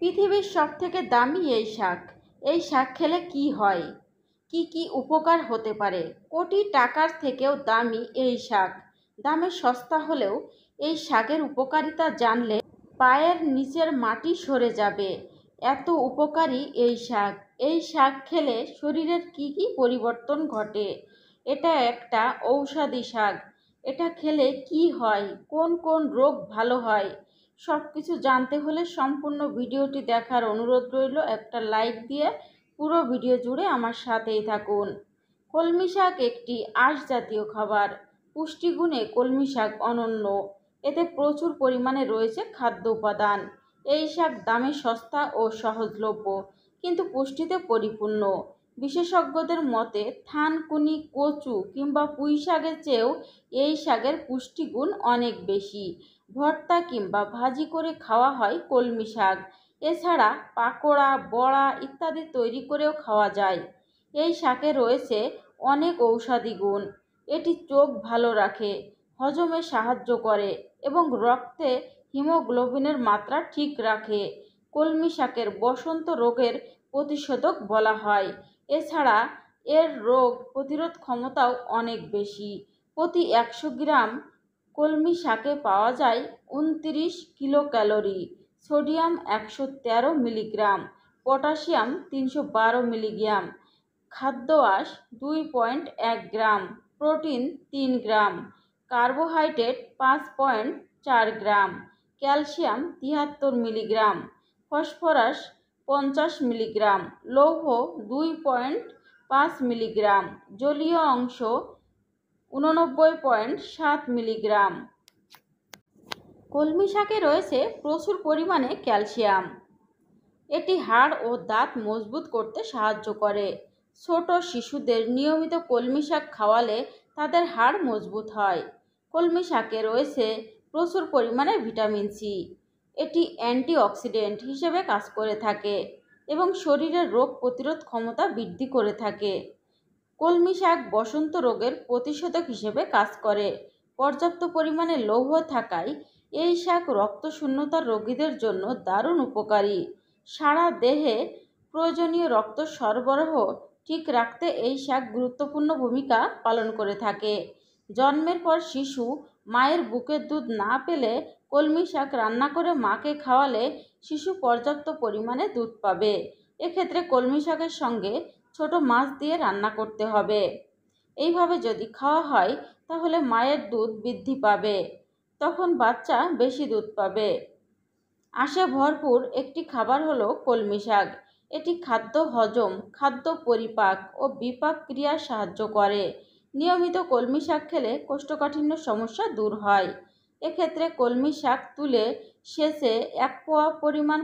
পৃথিবীর সব থেকে দামি এই শাক এই শাক খেলে কি হয় কি কি উপকার হতে পারে কোটি টাকার থেকেও দামি এই শাক দামে সস্তা হলেও এই শাকের উপকারিতা জানলে পায়ের নিচের মাটি সরে যাবে এত উপকারী এই শাক এই শাক খেলে শরীরের কি কি পরিবর্তন ঘটে এটা একটা ঔষধি শাক এটা খেলে কি হয় কোন কোন রোগ ভালো হয় সব কিছু জানতে হলে সম্পূর্ণ ভিডিওটি দেখার অনুরোধ রইল একটা লাইক দিয়ে পুরো ভিডিও জুড়ে আমার সাথেই থাকুন কলমি শাক একটি আঁশ জাতীয় খাবার পুষ্টিগুণে কলমি শাক অনন্য এতে প্রচুর পরিমাণে রয়েছে খাদ্য উপাদান এই শাক দামে সস্তা ও সহজলভ্য কিন্তু পুষ্টিতে পরিপূর্ণ বিশেষজ্ঞদের মতে থানকুনি কচু কিংবা পুঁই শাকের চেয়েও এই শাকের পুষ্টিগুণ অনেক বেশি ভর্তা কিংবা ভাজি করে খাওয়া হয় কলমি শাক এছাড়া পাকোড়া বড়া ইত্যাদি তৈরি করেও খাওয়া যায় এই শাকে রয়েছে অনেক ঔষধি গুণ এটি চোখ ভালো রাখে হজমে সাহায্য করে এবং রক্তে হিমোগ্লোবিনের মাত্রা ঠিক রাখে কলমি শাকের বসন্ত রোগের প্রতিষেধক বলা হয় এছাড়া এর রোগ প্রতিরোধ ক্ষমতাও অনেক বেশি প্রতি একশো গ্রাম কলমি শাকে পাওয়া যায় উনত্রিশ কিলো ক্যালোরি সোডিয়াম একশো তেরো মিলিগ্রাম পটাশিয়াম তিনশো বারো মিলিগ্রাম খাদ্য আঁশ দুই পয়েন্ট এক গ্রাম প্রোটিন তিন গ্রাম কার্বোহাইড্রেট পাঁচ পয়েন্ট চার গ্রাম ক্যালসিয়াম তিয়াত্তর মিলিগ্রাম ফসফরাস পঞ্চাশ মিলিগ্রাম লৌহ দুই পয়েন্ট পাঁচ মিলিগ্রাম জলীয় অংশ উননব্বই পয়েন্ট সাত মিলিগ্রাম কলমি শাকে রয়েছে প্রচুর পরিমাণে ক্যালসিয়াম এটি হাড় ও দাঁত মজবুত করতে সাহায্য করে ছোট শিশুদের নিয়মিত কলমি শাক খাওয়ালে তাদের হাড় মজবুত হয় কলমি শাকে রয়েছে প্রচুর পরিমাণে ভিটামিন সি এটি অ্যান্টিঅক্সিডেন্ট হিসেবে কাজ করে থাকে এবং শরীরের রোগ প্রতিরোধ ক্ষমতা বৃদ্ধি করে থাকে কলমি শাক বসন্ত রোগের প্রতিষেধক হিসেবে কাজ করে পর্যাপ্ত পরিমাণে লৌহ থাকায় এই শাক রক্তশূন্যতার রোগীদের জন্য দারুণ উপকারী সারা দেহে প্রয়োজনীয় রক্ত সরবরাহ ঠিক রাখতে এই শাক গুরুত্বপূর্ণ ভূমিকা পালন করে থাকে জন্মের পর শিশু মায়ের বুকের দুধ না পেলে কলমি শাক রান্না করে মাকে খাওয়ালে শিশু পর্যাপ্ত পরিমাণে দুধ পাবে এক্ষেত্রে কলমি শাকের সঙ্গে ছোট মাছ দিয়ে রান্না করতে হবে এইভাবে যদি খাওয়া হয় তাহলে মায়ের দুধ বৃদ্ধি পাবে তখন বাচ্চা বেশি দুধ পাবে আসে ভরপুর একটি খাবার হলো কলমি শাক এটি খাদ্য হজম খাদ্য পরিপাক ও বিপাক ক্রিয়ায় সাহায্য করে নিয়মিত কলমি শাক খেলে কোষ্ঠকাঠিন্য সমস্যা দূর হয় এক্ষেত্রে কলমি শাক তুলে শেষে এক পোয়া পরিমাণ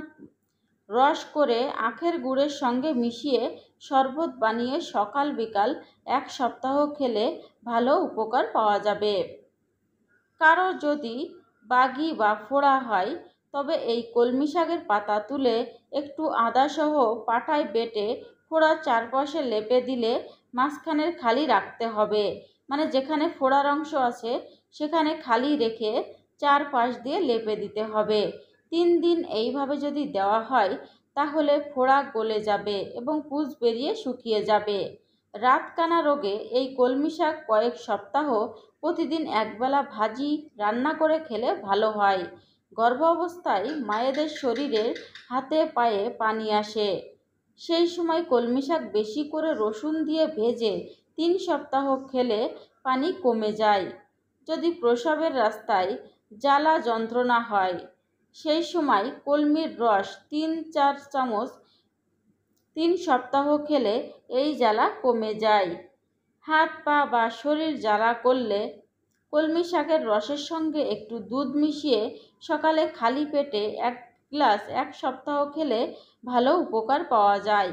রস করে আখের গুড়ের সঙ্গে মিশিয়ে শরবত বানিয়ে সকাল বিকাল এক সপ্তাহ খেলে ভালো উপকার পাওয়া যাবে কারো যদি বাগি বা ফোড়া হয় তবে এই কলমি শাকের পাতা তুলে একটু আদাসহ পাটায় বেটে ফোড়ার চারপাশে লেপে দিলে মাঝখানের খালি রাখতে হবে মানে যেখানে ফোড়ার অংশ আছে সেখানে খালি রেখে চারপাশ দিয়ে লেপে দিতে হবে তিন দিন এইভাবে যদি দেওয়া হয় তাহলে ফোড়া গলে যাবে এবং পুজ বেরিয়ে শুকিয়ে যাবে রাতকানা রোগে এই কলমি শাক কয়েক সপ্তাহ প্রতিদিন একবেলা ভাজি রান্না করে খেলে ভালো হয় গর্ভ অবস্থায় মায়েদের শরীরের হাতে পায়ে পানি আসে সেই সময় কলমি শাক বেশি করে রসুন দিয়ে ভেজে তিন সপ্তাহ খেলে পানি কমে যায় যদি প্রসবের রাস্তায় জ্বালা যন্ত্রণা হয় সেই সময় কলমির রস তিন চার চামচ তিন সপ্তাহ খেলে এই জ্বালা কমে যায় হাত পা বা শরীর জ্বালা করলে কলমি শাকের রসের সঙ্গে একটু দুধ মিশিয়ে সকালে খালি পেটে এক গ্লাস এক সপ্তাহ খেলে ভালো উপকার পাওয়া যায়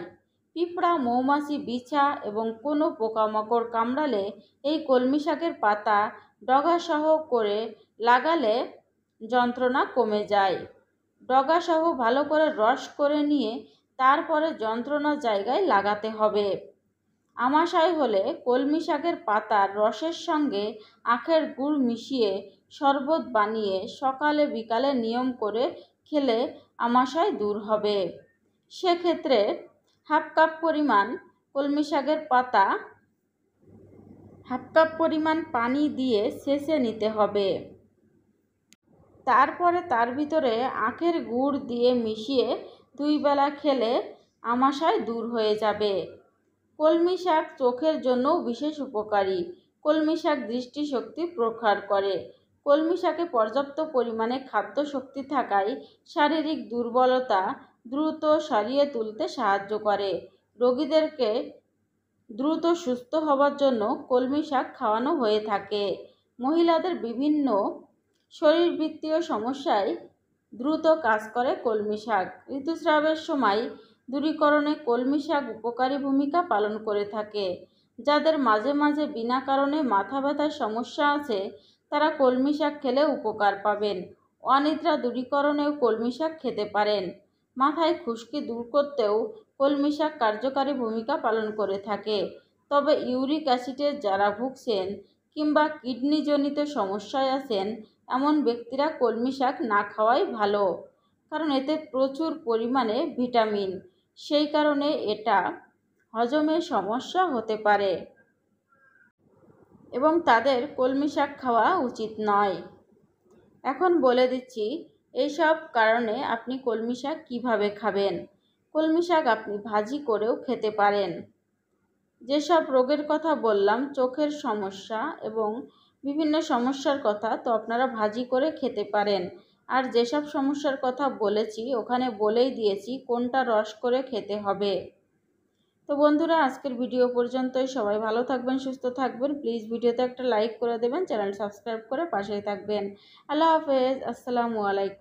পিঁপড়া মৌমাছি বিছা এবং কোনো পোকামাকড় কামড়ালে এই কলমি শাকের পাতা ডগাসহ করে লাগালে যন্ত্রণা কমে যায় ডগাসহ ভালো করে রস করে নিয়ে তারপরে যন্ত্রণা জায়গায় লাগাতে হবে আমাশয় হলে কলমি শাকের পাতার রসের সঙ্গে আখের গুড় মিশিয়ে শরবত বানিয়ে সকালে বিকালে নিয়ম করে খেলে আমাশয় দূর হবে সেক্ষেত্রে হাফ কাপ পরিমাণ কলমি শাকের পাতা হাফ কাপ পরিমাণ পানি দিয়ে শেষে নিতে হবে তারপরে তার ভিতরে আখের গুড় দিয়ে মিশিয়ে দুই বেলা খেলে আমাশায় দূর হয়ে যাবে কলমি শাক চোখের জন্যও বিশেষ উপকারী কলমি শাক দৃষ্টিশক্তি প্রখার করে কলমি শাকে পর্যাপ্ত পরিমাণে খাদ্য শক্তি থাকায় শারীরিক দুর্বলতা দ্রুত সারিয়ে তুলতে সাহায্য করে রোগীদেরকে দ্রুত সুস্থ হওয়ার জন্য কলমি শাক খাওয়ানো হয়ে থাকে মহিলাদের বিভিন্ন শরীরবৃত্তীয় সমস্যায় দ্রুত কাজ করে কলমি শাক ঋতুস্রাবের সময় দূরীকরণে কলমি শাক উপকারী ভূমিকা পালন করে থাকে যাদের মাঝে মাঝে বিনা কারণে মাথা ব্যথার সমস্যা আছে তারা কলমি শাক খেলে উপকার পাবেন অনিদ্রা দূরীকরণেও কলমি শাক খেতে পারেন মাথায় খুশকি দূর করতেও কলমি শাক কার্যকারী ভূমিকা পালন করে থাকে তবে ইউরিক অ্যাসিডের যারা ভুগছেন কিংবা কিডনিজনিত সমস্যায় আছেন এমন ব্যক্তিরা কলমি শাক না খাওয়াই ভালো কারণ এতে প্রচুর পরিমাণে ভিটামিন সেই কারণে এটা হজমে সমস্যা হতে পারে এবং তাদের কলমি শাক খাওয়া উচিত নয় এখন বলে দিচ্ছি এইসব কারণে আপনি কলমি শাক কীভাবে খাবেন কলমি শাক আপনি ভাজি করেও খেতে পারেন যেসব রোগের কথা বললাম চোখের সমস্যা এবং বিভিন্ন সমস্যার কথা তো আপনারা ভাজি করে খেতে পারেন আর যেসব সমস্যার কথা বলেছি ওখানে বলেই দিয়েছি কোনটা রস করে খেতে হবে তো বন্ধুরা আজকের ভিডিও পর্যন্তই সবাই ভালো থাকবেন সুস্থ থাকবেন প্লিজ ভিডিওতে একটা লাইক করে দেবেন চ্যানেল সাবস্ক্রাইব করে পাশেই থাকবেন আল্লাহ হাফেজ আসসালামু আলাইকুম